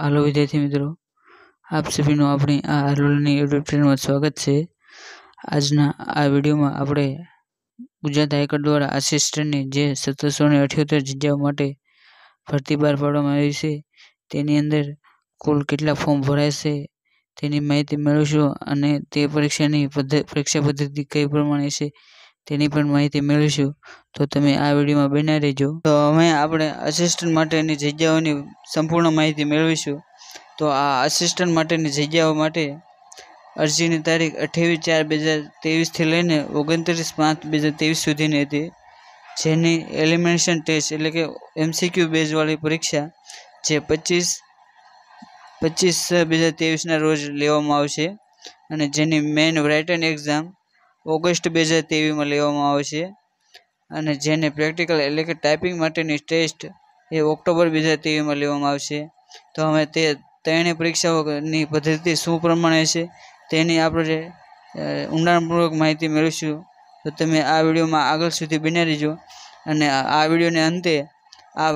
હાલો વિદ્યાર્થી મિત્રો આપ સભીનું આપણી આ હાલોલની યુટ્યુબ ચેનલમાં સ્વાગત છે આજના આ વિડીયોમાં આપણે ગુજરાત હાઈકોર્ટ દ્વારા આસિસ્ટન્ટની જે સત્તરસો ને અઠ્યોતેર જગ્યાઓ માટે ભરતી બહાર પાડવામાં આવી છે તેની અંદર કુલ કેટલા ફોર્મ ભરાશે તેની માહિતી મેળવશો અને તે પરીક્ષાની પરીક્ષા પદ્ધતિ કઈ પ્રમાણે છે તેની પણ માહિતી મેળવીશું તો તમે આ વિડીયોમાં બન્યા રહેજો તો હવે આપણે અસિસ્ટન્ટ માટેની જગ્યાઓની સંપૂર્ણ માહિતી મેળવીશું તો આ અસિસ્ટન્ટ માટેની જગ્યાઓ માટે અરજીની તારીખ અઠ્યાવીસ ચાર બે હજાર તેવીસથી લઈને ઓગણત્રીસ પાંચ બે હજાર તેવીસ સુધીની હતી જેની એલિમિનેશન ટેસ્ટ એટલે કે એમસીક્યુ બેઝવાળી પરીક્ષા જે પચીસ પચીસ બે હજાર તેવીસના રોજ લેવામાં આવશે અને જેની મેઇન રાઇટન એક્ઝામ ઓગસ્ટ બે હજાર તેવીસમાં લેવામાં આવશે અને જેને પ્રેક્ટિકલ એટલે કે ટાઈપિંગ માટેની ટેસ્ટ એ ઓક્ટોબર બે હજાર તેવીસમાં લેવામાં આવશે તો હવે તે ત્રણેય પરીક્ષાઓની પદ્ધતિ શું પ્રમાણે છે તેની આપણે ઊંડાણપૂર્વક માહિતી મેળવીશું તો તમે આ વિડીયોમાં આગળ સુધી બની રહેજો અને આ વિડીયોને અંતે આ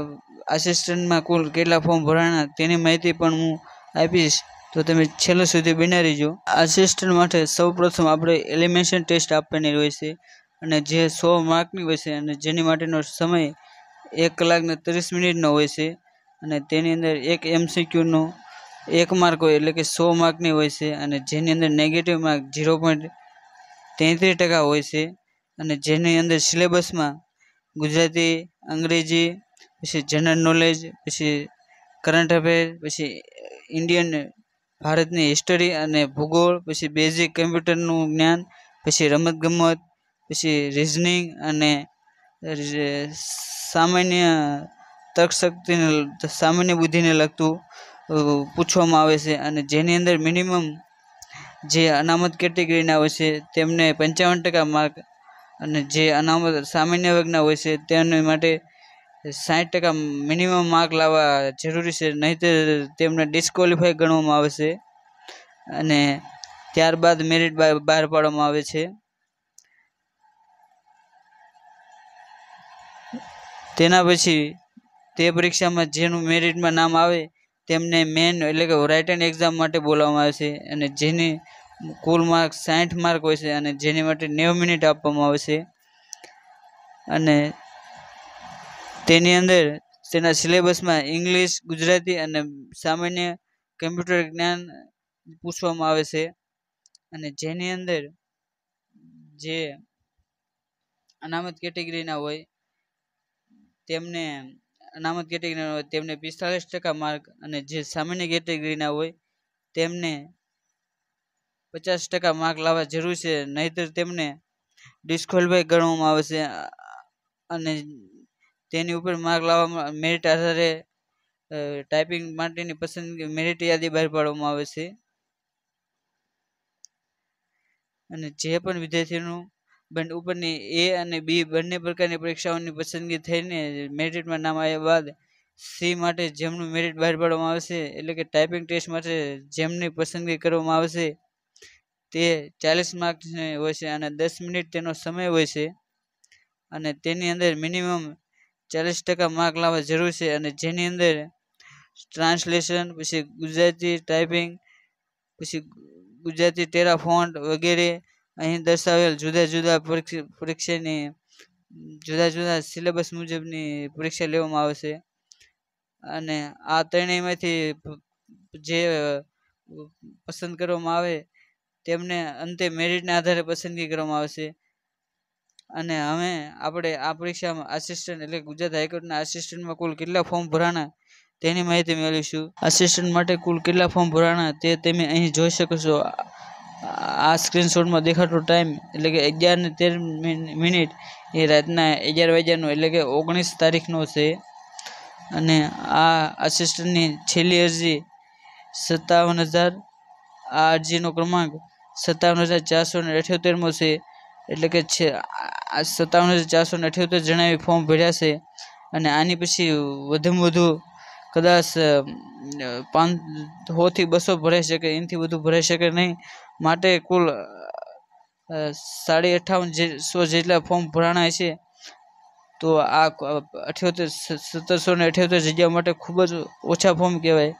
આસિસ્ટન્ટમાં કુલ કેટલા ફોર્મ ભરાણા તેની માહિતી પણ હું આપીશ તો તમે છેલ્લો સુધી બેના રહેજો આસિસ્ટન્ટ માટે સૌપ્રથમ આપણે એલિમેશન ટેસ્ટ આપવાની હોય છે અને જે 100 માર્કની હોય છે અને જેની માટેનો સમય 1 કલાક ને 30 મિનિટનો હોય છે અને તેની અંદર એક MCQ નો 1 માર્કો એટલે કે 100 માર્કની હોય છે અને જેની અંદર નેગેટિવ માર્ક 0.33% હોય છે અને જેની અંદર સિલેબસમાં ગુજરાતી અંગ્રેજી પછી જનરલ નોલેજ પછી કરંટ અફેર્સ પછી ઇન્ડિયન ભારતની હિસ્ટરી અને ભૂગોળ પછી બેઝિક કમ્પ્યુટરનું જ્ઞાન પછી રમતગમત પછી રિઝનિંગ અને સામાન્ય તકશક્તિને સામાન્ય બુદ્ધિને લગતું પૂછવામાં આવે છે અને જેની અંદર મિનિમમ જે અનામત કેટેગરીના હોય છે તેમને પંચાવન ટકા માર્ક અને જે અનામત સામાન્ય વર્ગના હોય છે તેને માટે સાઠ ટકા મિનિમમ માર્ક લાવવા જરૂરી છે નહીંતર તેમને ડિસ્કવોલિફાય ગણવામાં આવે છે અને ત્યારબાદ મેરિટ બહાર પાડવામાં આવે છે તેના પછી તે પરીક્ષામાં જેનું મેરિટમાં નામ આવે તેમને મેન એટલે કે રાઇટ હેન્ડ એક્ઝામ માટે બોલાવવામાં આવે છે અને જેની કુલ માર્ક સાઠ માર્ક હોય છે અને જેની માટે નેવ મિનિટ આપવામાં આવે છે અને તેની અંદર તેના સિલેબસમાં ઇંગ્લિશ ગુજરાતી અને સામાન્ય કમ્પ્યુટર જ્ઞાન પૂછવામાં આવે છે અને જેની અંદર જે અનામત કેટેગરીના હોય તેમને અનામત કેટેગરીના હોય તેમને પિસ્તાલીસ ટકા માર્ક અને જે સામાન્ય કેટેગરીના હોય તેમને પચાસ ટકા માર્ક લાવવા જરૂર છે નહીતર તેમને ડિસ્કોલભાઈ ગણવામાં આવે છે અને તેની ઉપર માર્ક લાવવામાં મેરિટ આધારે ટાઈપિંગ માટેની પસંદગી મેરિટ યાદી બહાર પાડવામાં આવે છે અને જે પણ વિદ્યાર્થીનું બંને ઉપરની એ અને બી બંને પ્રકારની પરીક્ષાઓની પસંદગી થઈને મેરિટમાં નામ આવ્યા બાદ સી માટે જેમનું મેરિટ બહાર પાડવામાં આવશે એટલે કે ટાઈપિંગ ટેસ્ટ માટે જેમની પસંદગી કરવામાં આવશે તે ચાલીસ માર્ક્સ હોય છે અને દસ મિનિટ તેનો સમય હોય છે અને તેની અંદર મિનિમમ ચાલીસ ટકા માર્ક લાવવા જરૂર છે અને જેની અંદર ટ્રાન્સલેશન પછી ગુજરાતી ટાઈપિંગ પછી ગુજરાતી ટેરા ફોન્ટ વગેરે અહીં દર્શાવેલ જુદા જુદા પરીક્ષાની જુદા જુદા સિલેબસ મુજબની પરીક્ષા લેવામાં આવશે અને આ ત્રણેયમાંથી જે પસંદ કરવામાં આવે તેમને અંતે મેરિટના આધારે પસંદગી કરવામાં આવશે અને અમે આપણે આ પરીક્ષામાં આસિસ્ટન્ટ એટલે ગુજરાત હાઈકોર્ટના આસિસ્ટન્ટમાં કુલ કેટલા ફોર્મ ભરાણા તેની માહિતી મેળવીશું આસિસ્ટન્ટ માટે કુલ કેટલા ફોર્મ ભરાણા તે તમે અહીં જોઈ શકો છો આ સ્ક્રીનશોટમાં દેખાતો ટાઈમ એટલે કે અગિયાર ને તેર મિનિટ એ રાતના અગિયાર વાગ્યાનો એટલે કે ઓગણીસ તારીખનો છે અને આ આસિસ્ટન્ટની છેલ્લી અરજી સત્તાવન હજાર આ અરજીનો ક્રમાંક સત્તાવન હજાર ચારસો ને અઠ્યોતેરમો છે એટલે કે છે આ સત્તાવન હજાર ચારસો ને અઠ્યોતેર જણાવી ફોર્મ ભર્યા છે અને આની પછી વધુમાં વધુ કદાચ પાંચ સોથી બસો ભરાઈ શકે એનાથી વધુ ભરાઈ શકે નહીં માટે કુલ સાડી અઠાવન સો જેટલા ફોર્મ ભરાણા છે તો આ અઠ્યોતેર સત્તરસો ને અઠ્યોતેર જગ્યા માટે ખૂબ જ ઓછા ફોર્મ કહેવાય